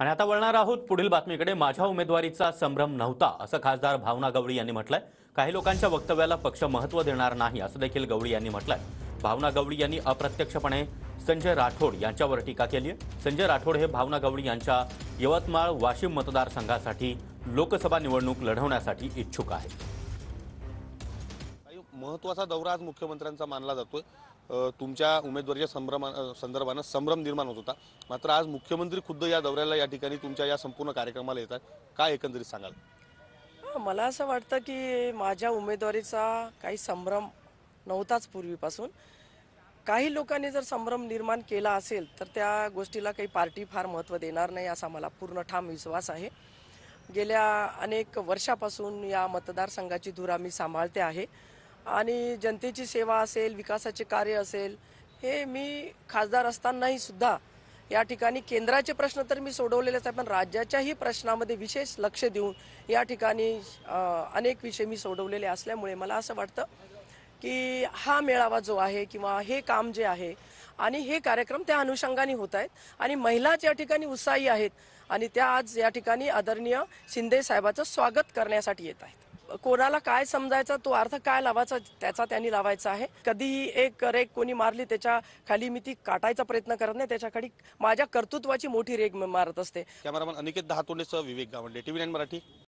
आणि आता वळणार आहोत पुढील बातमीकडे माझ्या उमेदवारीचा संभ्रम नव्हता असं खासदार भावना गवळी यांनी म्हटलंय काही लोकांच्या वक्तव्याला पक्ष महत्त्व देणार नाही असं देखील गवळी यांनी म्हटलंय भावना गवळी यांनी अप्रत्यक्षपणे संजय राठोड यांच्यावर टीका केली आहे संजय राठोड हे भावना गवळी यांच्या यवतमाळ वाशिम मतदारसंघासाठी लोकसभा निवडणूक लढवण्यासाठी इच्छुक आहे महत्वाचा दौरा आज मुख्यमंत्र्यांचा मानला जातोय तुमच्या उमेदवारीच्या संभ्रमा संदर्भानं संभ्रम निर्माण होत होता मात्र आज मुख्यमंत्री खुद्द या दौऱ्याला या ठिकाणी तुमच्या या संपूर्ण कार्यक्रमाला येतात काय एकंदरीत सांगाल मला असं वाटतं की माझ्या उमेदवारीचा काही संभ्रम नव्हताच पूर्वीपासून काही लोकांनी जर संभ्रम निर्माण केला असेल तर त्या गोष्टीला काही पार्टी फार महत्त्व देणार नाही असा मला पूर्ण ठाम विश्वास आहे गेल्या अनेक वर्षापासून या मतदारसंघाची धुरा मी सांभाळते आहे आणि जनतेची सेवा असेल विकासाचे कार्य असेल हे मी खासदार असतानाही सुद्धा या ठिकाणी केंद्राचे प्रश्न तर मी सोडवलेलेच आहे पण राज्याच्याही प्रश्नामध्ये विशेष लक्ष देऊन या ठिकाणी अनेक विषय मी सोडवलेले असल्यामुळे मला असं वाटतं की हा मेळावा जो आहे किंवा हे काम जे आहे आणि हे कार्यक्रम त्या अनुषंगाने होत आहेत आणि महिला ज्या ठिकाणी उत्साही आहेत आणि त्या आज या ठिकाणी आदरणीय शिंदे साहेबाचं स्वागत करण्यासाठी येत आहेत कोणाला काय समजायचा तो अर्थ काय लावायचा त्याचा त्यांनी लावायचा आहे कधीही एक रेग कोणी मारली त्याच्या खाली मी ती काटायचा प्रयत्न करत नाही त्याच्याकडे माझ्या कर्तृत्वाची मोठी रेग मारत असते कॅमेरामन अनिकेत दहातोंडेसह विवेक गावंडे टीव्ही नाईन मराठी